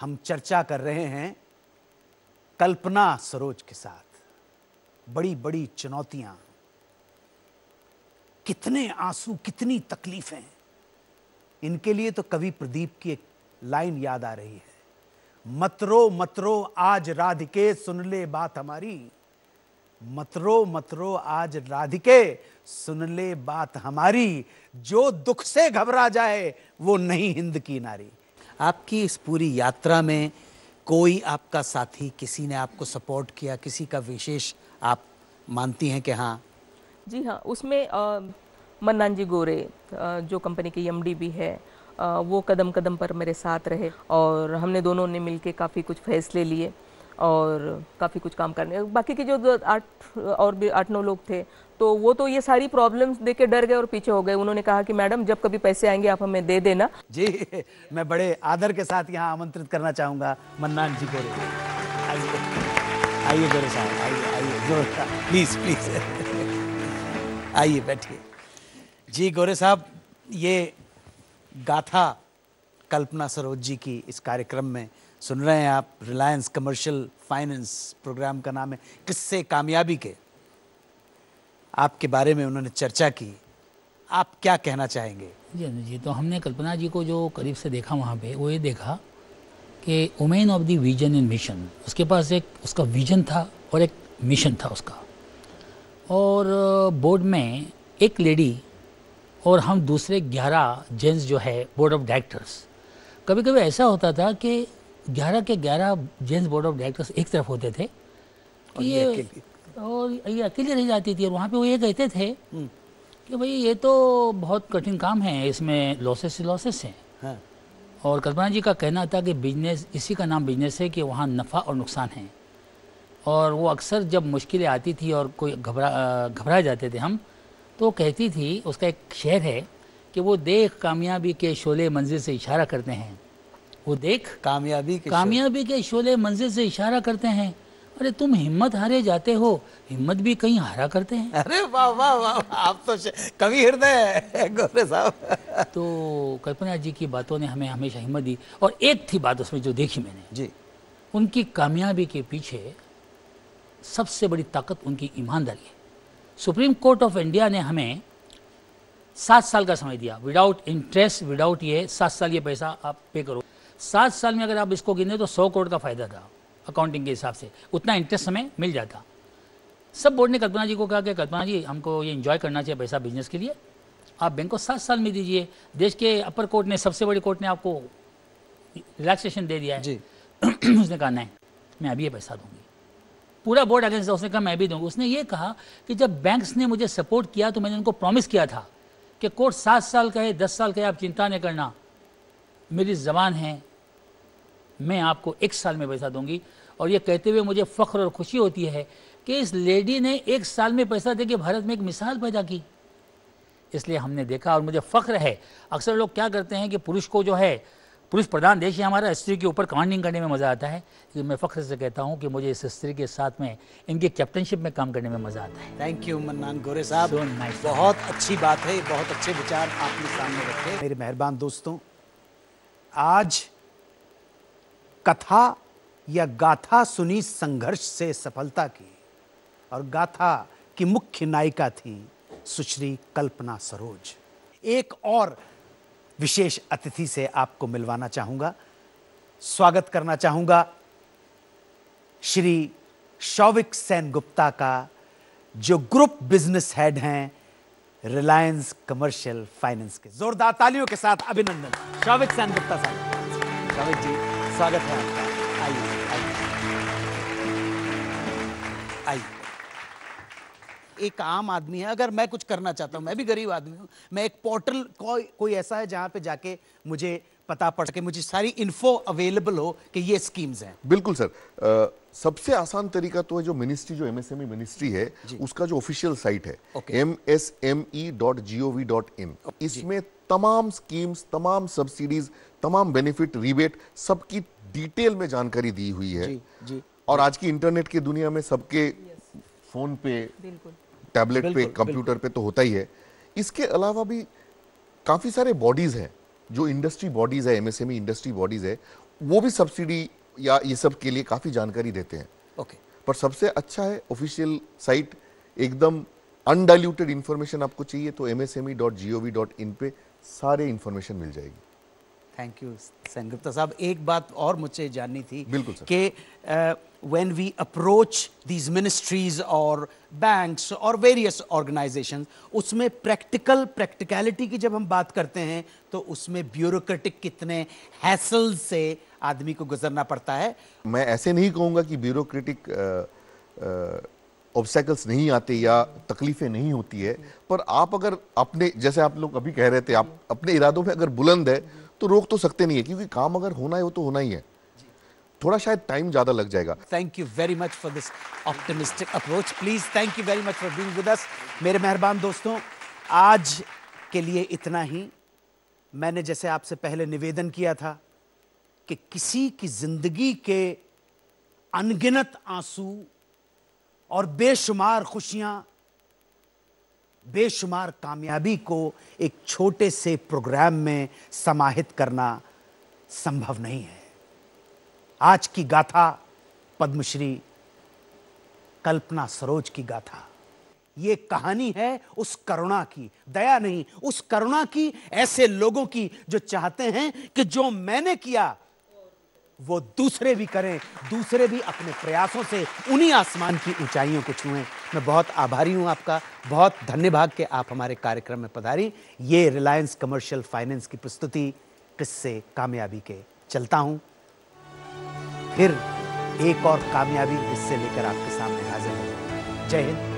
हम चर्चा कर रहे हैं कल्पना सरोज के साथ बड़ी बड़ी चुनौतियां कितने आंसू कितनी तकलीफें इनके लिए तो कवि प्रदीप की एक लाइन याद आ रही है मतरो मतरो आज राधिके सुन ले बात हमारी मतरो मतरो आज राधिके सुन ले बात हमारी जो दुख से घबरा जाए वो नहीं हिंद की नारी आपकी इस पूरी यात्रा में कोई आपका साथी किसी ने आपको सपोर्ट किया किसी का विशेष आप मानती हैं कि हाँ जी हाँ उसमें मन्नान जी गोरे जो कंपनी के एम भी है वो कदम कदम पर मेरे साथ रहे और हमने दोनों ने मिलके काफ़ी कुछ फैसले लिए और काफ़ी कुछ काम करने बाकी के जो आठ और भी आठ नौ लोग थे तो वो तो ये सारी प्रॉब्लम्स देख के डर गए और पीछे हो गए उन्होंने कहा कि मैडम जब कभी पैसे आएंगे आप हमें दे देना जी मैं बड़े आदर के साथ यहाँ आमंत्रित करना चाहूंगा मन्नान जी को आइए गोरे साहब आइए आइए जोर प्लीज़ प्लीज़ आइए बैठिए जी गोरे साहब ये गाथा कल्पना सरोज जी की इस कार्यक्रम में सुन रहे हैं आप रिलायंस कमर्शियल फाइनेंस प्रोग्राम का नाम है किस्से कामयाबी के आपके बारे में उन्होंने चर्चा की आप क्या कहना चाहेंगे जी जी तो हमने कल्पना जी को जो करीब से देखा वहाँ पे वो ये देखा कि women of the vision in mission उसके पास एक उसका विजन था और एक मिशन था उसका और बोर्ड में एक लेडी और हम दूसरे ग्यारह जेंट्स जो है बोर्ड ऑफ डायरेक्टर्स कभी कभी ऐसा होता था कि ग्यारह के ग्यारह जेंट्स बोर्ड ऑफ डायरेक्टर्स एक तरफ होते थे और ये और ये अकेले रह जाती थी और वहाँ पे वो ये कहते थे हम्म। कि भाई ये तो बहुत कठिन काम है इसमें लॉसेस लॉसेस हैं हाँ। और कल्पना जी का कहना था कि बिजनेस इसी का नाम बिजनेस है कि वहाँ नफ़ा और नुकसान है और वो अक्सर जब मुश्किलें आती थी और कोई घबरा घबरा जाते थे हम तो कहती थी उसका एक शहर है कि वो देख कामयाबी के शोले मंजिल से इशारा करते हैं वो देख कामयाबी कामयाबी के शोले मंजिल से इशारा करते हैं अरे तुम हिम्मत हारे जाते हो हिम्मत भी कहीं हारा करते हैं अरे वाह वाह वाह आप तो कवि हृदय है गोरे साहब तो कल्पना जी की बातों ने हमें हमेशा हिम्मत दी और एक थी बात उसमें जो देखी मैंने जी उनकी कामयाबी के पीछे सबसे बड़ी ताकत उनकी ईमानदारी है सुप्रीम कोर्ट ऑफ इंडिया ने हमें सात साल का समय दिया विदाउट इंटरेस्ट विदाउट ये सात साल ये पैसा आप पे करो सात साल में अगर आप इसको गिने तो सौ करोड़ का फायदा था अकाउंटिंग के हिसाब से उतना इंटरेस्ट हमें मिल जाता सब बोर्ड ने कल्पना जी को कहा कि कल्पना जी हमको ये इन्जॉय करना चाहिए पैसा बिजनेस के लिए आप बैंक को सात साल में दीजिए देश के अपर कोर्ट ने सबसे बड़ी कोर्ट ने आपको रिलैक्सेशन दे दिया है जी उसने कहा नहीं मैं अभी ये पैसा दूंगी पूरा बोर्ड अगेंस्ट था उसने कहा मैं भी दूंगा उसने ये कहा कि जब बैंक्स ने मुझे सपोर्ट किया तो मैंने उनको प्रॉमिस किया था कि कोर्ट सात साल का है दस साल का है आप चिंता नहीं करना मेरी जबान है मैं आपको एक साल में पैसा दूंगी और ये कहते हुए मुझे फ़ख्र और खुशी होती है कि इस लेडी ने एक साल में पैसा दे के भारत में एक मिसाल पैदा की इसलिए हमने देखा और मुझे फ़ख्र है अक्सर लोग क्या करते हैं कि पुरुष को जो है पुरुष प्रधान देश है हमारा स्त्री के ऊपर कमांडिंग करने में मज़ा आता है कि मैं फ़ख्र से कहता हूँ कि मुझे इस स्त्री के साथ में इनके कैप्टनशिप में काम करने में मज़ा आता है थैंक यू मन्नान गोरे साहब so nice बहुत अच्छी बात है बहुत अच्छे विचार आपके सामने रखे मेरे मेहरबान दोस्तों आज कथा यह गाथा सुनी संघर्ष से सफलता की और गाथा की मुख्य नायिका थी सुश्री कल्पना सरोज एक और विशेष अतिथि से आपको मिलवाना चाहूंगा स्वागत करना चाहूंगा श्री शौविक सेन गुप्ता का जो ग्रुप बिजनेस हेड हैं रिलायंस कमर्शियल फाइनेंस के जोरदार तालियों के साथ अभिनंदन शौविक सेन गुप्ता साहब शौविक जी स्वागत है आपका आइए आइए एक आम आदमी है अगर मैं कुछ करना चाहता हूँ मैं भी गरीब आदमी हूँ मैं एक पोर्टल को, कोई ऐसा है जहाँ पे जाके मुझे पता पड़ सके मुझे सारी इन्फो अवेलेबल हो कि ये स्कीम्स हैं बिल्कुल सर आ, सबसे आसान तरीका तो है जो मिनिस्ट्री जो एमएसएमई मिनिस्ट्री e है उसका जो ऑफिशियल साइट है M S M E dot G O V dot in इसमें तमाम स्कीम्स तमाम सब्सिडीज तमाम बेनिफिट रिबेट सबकी डिटेल में जानकारी दी हुई है जी, जी, और आज की इंटरनेट की दुनिया में सबके फोन पे टैबलेट पे कंप्यूटर पे तो होता ही है इसके अलावा भी काफ़ी सारे बॉडीज़ हैं जो इंडस्ट्री बॉडीज़ है एमएसएमई e इंडस्ट्री बॉडीज़ है वो भी सब्सिडी या ये सब के लिए काफ़ी जानकारी देते हैं ओके पर सबसे अच्छा है ऑफिशियल साइट एकदम अनडाइल्यूटेड इंफॉर्मेशन आपको चाहिए तो एम e पे सारे इन्फॉर्मेशन मिल जाएगी थैंक यू संगुप्ता साहब एक बात और मुझे जाननी थी कि when we approach these ministries और बैंक्स और वेरियस ऑर्गेनाइजेशन उसमें प्रैक्टिकल प्रैक्टिकलिटी की जब हम बात करते हैं तो उसमें ब्यूरोक्रेटिक कितने हैसल से आदमी को गुजरना पड़ता है मैं ऐसे नहीं कहूँगा कि ब्यूरोक्रेटिक ऑब्सैकल्स uh, uh, नहीं आते या तकलीफ़ें नहीं होती है पर आप अगर अपने जैसे आप लोग अभी कह रहे थे आप अपने इरादों में अगर बुलंद है तो रोक तो सकते नहीं है क्योंकि काम अगर होना है वो तो होना ही है थोड़ा शायद टाइम ज्यादा लग जाएगा thank you very much for this optimistic approach please thank you very much for being with us मेरे मेहरबान दोस्तों आज के लिए इतना ही मैंने जैसे आपसे पहले निवेदन किया था कि किसी की जिंदगी के अनगिनत आंसू और बेशुमार खुशियां बेशुमार कामयाबी को एक छोटे से प्रोग्राम में समाहित करना संभव नहीं है आज की गाथा पद्मश्री कल्पना सरोज की गाथा ये कहानी है उस करुणा की दया नहीं उस करुणा की ऐसे लोगों की जो चाहते हैं कि जो मैंने किया वो दूसरे भी करें दूसरे भी अपने प्रयासों से उन्हीं आसमान की ऊंचाइयों को छुएं मैं बहुत आभारी हूं आपका बहुत धन्यवाद के आप हमारे कार्यक्रम में पधारी ये रिलायंस कमर्शियल फाइनेंस की प्रस्तुति किससे कामयाबी के चलता हूं फिर एक और कामयाबी किससे लेकर आपके सामने हाजिर हूँ जय हिंद